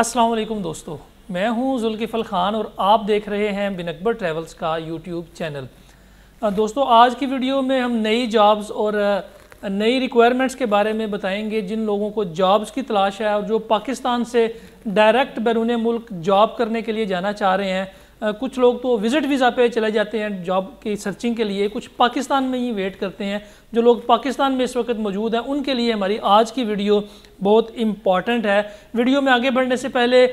अस्सलाम वालेकुम दोस्तों मैं हूं जुल्किफ़ल ख़ान और आप देख रहे हैं बिन अकबर ट्रैवल्स का यूट्यूब चैनल दोस्तों आज की वीडियो में हम नई जॉब्स और नई रिक्वायरमेंट्स के बारे में बताएंगे जिन लोगों को जॉब्स की तलाश है और जो पाकिस्तान से डायरेक्ट बैरून मुल्क जॉब करने के लिए जाना चाह रहे हैं कुछ लोग तो विज़िट वीज़ा पे चले जाते हैं जॉब की सर्चिंग के लिए कुछ पाकिस्तान में ही वेट करते हैं जो लोग पाकिस्तान में इस वक्त मौजूद हैं उनके लिए हमारी आज की वीडियो बहुत इंपॉर्टेंट है वीडियो में आगे बढ़ने से पहले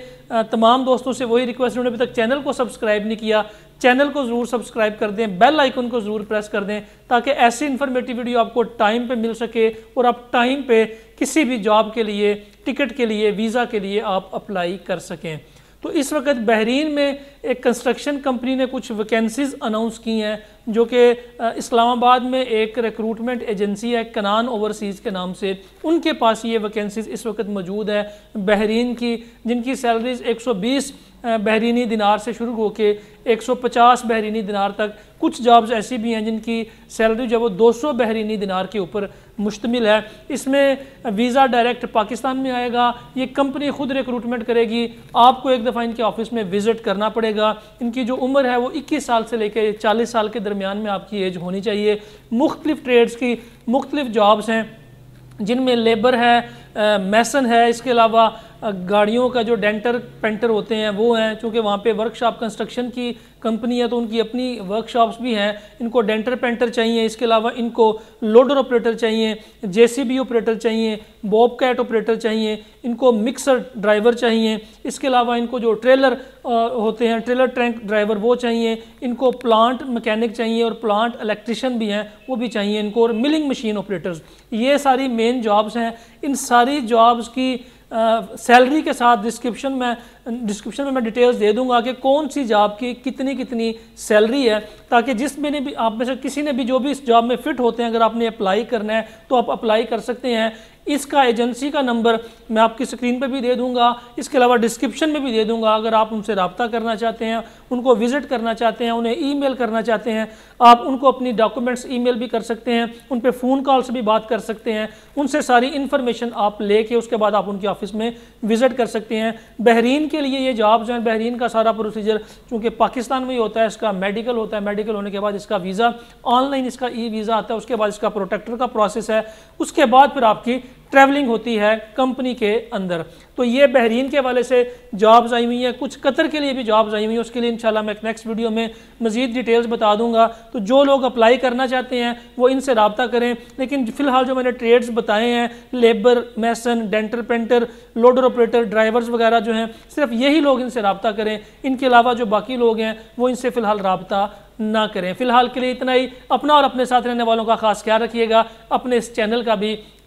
तमाम दोस्तों से वही रिक्वेस्ट उन्होंने अभी तक चैनल को सब्सक्राइब नहीं किया चैनल को ज़रूर सब्सक्राइब कर दें बेल आइकन को ज़रूर प्रेस कर दें ताकि ऐसी इन्फॉर्मेटिव वीडियो आपको टाइम पे मिल सके और आप टाइम पे किसी भी जॉब के लिए टिकट के लिए वीज़ा के लिए आप अप्लाई कर सकें तो इस वक्त बहरीन में एक कंस्ट्रक्शन कंपनी ने कुछ वैकेंसीज अनाउंस की हैं जो कि इस्लामाबाद में एक रिक्रूटमेंट एजेंसी है कनान ओवरसीज़ के नाम से उनके पास ये वैकेंसीज इस वक्त मौजूद है बहरीन की जिनकी सैलरीज 120 बहरीनी दिनार से शुरू सौ 150 बहरीनी दिनार तक कुछ जॉब्स ऐसी भी हैं जिनकी सैलरी जो है वो सौ बहरीनी दिनार के ऊपर मुश्तमिल है इसमें वीज़ा डायरेक्ट पाकिस्तान में आएगा ये कंपनी ख़ुद रिक्रूटमेंट करेगी आपको एक दफ़ा इनके ऑफिस में विज़िट करना पड़ेगा इनकी जो उम्र है वो इक्कीस साल से लेकर चालीस साल के दरमियान में आपकी एज होनी चाहिए मुख्तलिफ ट्रेड्स की मुख्तलिफ जॉब्स हैं जिनमें लेबर है मैसन है इसके अलावा गाड़ियों का जो डेंटर पेंटर होते हैं वो हैं क्योंकि वहाँ पे वर्कशॉप कंस्ट्रक्शन की कंपनी है तो उनकी अपनी वर्कशॉप्स भी हैं इनको डेंटर पेंटर चाहिए इसके अलावा इनको लोडर ऑपरेटर चाहिए जेसीबी ऑपरेटर चाहिए बॉब कैट ऑपरेटर चाहिए इनको मिक्सर ड्राइवर चाहिए इसके अलावा इनको जो ट्रेलर होते हैं ट्रेलर ट्रैंक ड्राइवर वो चाहिए इनको प्लांट मकैनिक चाहिए और प्लांट इलेक्ट्रिशन भी हैं वो भी चाहिए इनको और मिलिंग मशीन ऑपरेटर्स ये सारी मेन जॉब्स हैं इन सारी जॉब्स की सैलरी के साथ डिस्क्रिप्शन में डिस्क्रिप्शन में मैं डिटेल्स दे दूंगा कि कौन सी जॉब की कितनी कितनी सैलरी है ताकि जिस भी भी आप में से किसी ने भी जो भी इस जॉब में फिट होते हैं अगर आपने अप्लाई करना है तो आप अप्लाई कर सकते हैं इसका एजेंसी का नंबर मैं आपकी स्क्रीन पर भी दे दूंगा इसके अलावा डिस्क्रिप्शन में भी दे दूंगा अगर आप उनसे रबता करना चाहते हैं उनको विजिट करना चाहते हैं उन्हें ईमेल करना चाहते हैं आप उनको अपनी डॉक्यूमेंट्स ईमेल भी कर सकते हैं उन पर फ़ोन कॉल से भी बात कर सकते हैं उनसे सारी इन्फॉर्मेशन आप लेके उसके बाद आप उनके ऑफिस में विजिट कर सकते हैं बहरीन के लिए ये जॉब्स हैं बहरीन का सारा प्रोसीजर चूँकि पाकिस्तान में ही होता है इसका मेडिकल होता है मेडिकल होने के बाद इसका वीज़ा ऑनलाइन इसका ई वीज़ा आता है उसके बाद इसका प्रोटेक्टर का प्रोसेस है उसके बाद फिर आपकी ट्रैवलिंग होती है कंपनी के अंदर तो ये बहरीन के हवाले से जॉब्स आई हुई हैं कुछ कतर के लिए भी जॉब्स आई हुई हैं उसके लिए इंशाल्लाह मैं एक नेक्स्ट वीडियो में मज़ीद डिटेल्स बता दूंगा तो जो लोग अप्लाई करना चाहते हैं वो इनसे रबता करें लेकिन फ़िलहाल जो मैंने ट्रेड्स बताए हैं labour mason denter painter loader operator drivers वगैरह जो हैं सिर्फ यही लोग इनसे रबता करें इनके अलावा जो बाकी लोग हैं वो इनसे फ़िलहाल रबता ना करें फ़िलहाल के लिए इतना ही अपना और अपने साथ रहने वालों का खास ख्याल रखिएगा अपने इस चैनल का भी